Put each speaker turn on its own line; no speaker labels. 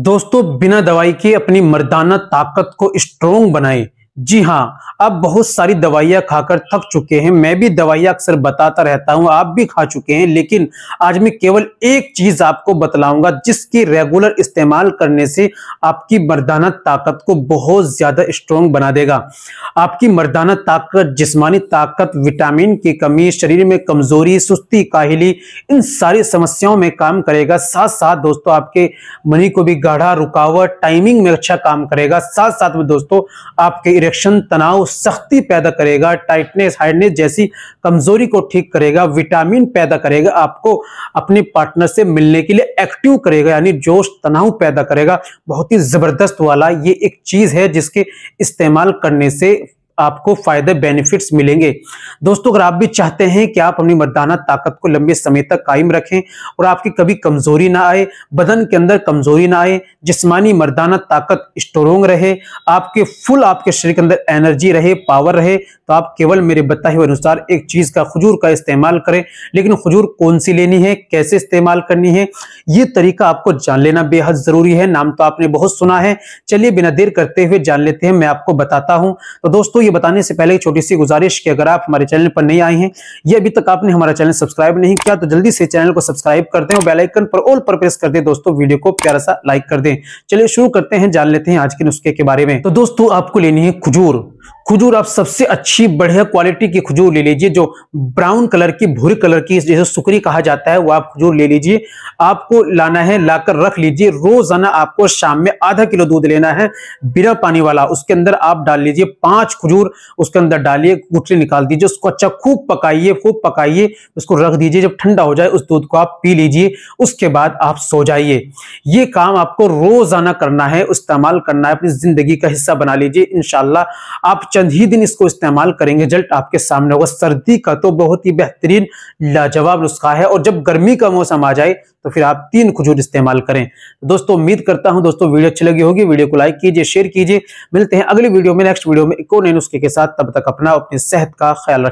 दोस्तों बिना दवाई के अपनी मर्दाना ताकत को स्ट्रोंग बनाएं जी हाँ आप बहुत सारी दवाइयाँ खाकर थक चुके हैं मैं भी दवाइयाँ अक्सर बताता रहता हूँ आप भी खा चुके हैं लेकिन आज मैं केवल एक चीज आपको बतलाऊंगा जिसकी रेगुलर इस्तेमाल करने से आपकी मर्दाना ताकत को बहुत ज्यादा स्ट्रोंग बना देगा आपकी मर्दाना ताकत जिस्मानी ताकत विटामिन की कमी शरीर में कमजोरी सुस्ती काहिली इन सारी समस्याओं में काम करेगा साथ साथ दोस्तों आपके मनी को भी गाढ़ा रुकावट टाइमिंग में अच्छा काम करेगा साथ साथ में दोस्तों आपके इरेक्शन तनाव सख्ती पैदा करेगा टाइटनेस हार्डनेस जैसी कमजोरी को ठीक करेगा विटामिन पैदा करेगा आपको अपने पार्टनर से मिलने के लिए एक्टिव करेगा यानी जोश तनाव पैदा करेगा बहुत ही जबरदस्त वाला ये एक चीज है जिसके इस्तेमाल करने से आपको फायदे बेनिफिट्स मिलेंगे दोस्तों अगर आप भी चाहते हैं कि आप अपनी मतदाना ताकत को लंबे समय तक कायम रखें और आपकी कभी कमजोरी ना आए बदन के अंदर कमजोरी ना आए जिस्मानी मर्दाना ताकत स्ट्रोंग रहे आपके फुल आपके शरीर के अंदर एनर्जी रहे पावर रहे तो आप केवल मेरे बताए हुए अनुसार एक चीज का खजूर का इस्तेमाल करें लेकिन खजूर कौन सी लेनी है कैसे इस्तेमाल करनी है ये तरीका आपको जान लेना बेहद जरूरी है नाम तो आपने बहुत सुना है चलिए बिना देर करते हुए जान लेते हैं मैं आपको बताता हूं तो दोस्तों ये बताने से पहले छोटी सी गुजारिश कि अगर आप हमारे चैनल पर नहीं आए हैं या अभी तक आपने हमारा चैनल सब्सक्राइब नहीं किया तो जल्दी से चैनल को सब्सक्राइब करते और बेलाइकन पर ऑल पर प्रेस कर दे दोस्तों वीडियो को प्यारा सा लाइक कर दें चलिए शुरू करते हैं जान लेते हैं आज के नुस्खे के बारे में तो दोस्तों आपको लेनी है खजूर खजूर आप सबसे अच्छी बढ़िया क्वालिटी की खजूर ले लीजिए जो ब्राउन कलर की भूरी कलर की जैसे सुकरी कहा जाता है वो आप खजूर ले लीजिए आपको लाना है लाकर रख लीजिए रोजाना आपको शाम में आधा किलो दूध लेना है बिना पानी वाला उसके अंदर आप डाल लीजिए पांच खजूर उसके अंदर डालिए गुटली निकाल दीजिए उसको अच्छा खूब पकाइए खूब पकाइए उसको रख दीजिए जब ठंडा हो जाए उस दूध को आप पी लीजिए उसके बाद आप सो जाइए ये काम आपको रोजाना करना है इस्तेमाल करना है अपनी जिंदगी का हिस्सा बना लीजिए इनशाला आप चंद ही दिन इसको इस्तेमाल करेंगे जल्द आपके सामने होगा सर्दी का तो बहुत ही बेहतरीन लाजवाब नुस्खा है और जब गर्मी का मौसम आ जाए तो फिर आप तीन खजूर इस्तेमाल करें दोस्तों उम्मीद करता हूं दोस्तों वीडियो अच्छी लगी होगी वीडियो को लाइक कीजिए शेयर कीजिए मिलते हैं अगली वीडियो में नेक्स्ट वीडियो में एक और नए नुस्खे के साथ तब तक अपना अपनी सेहत का ख्याल रखें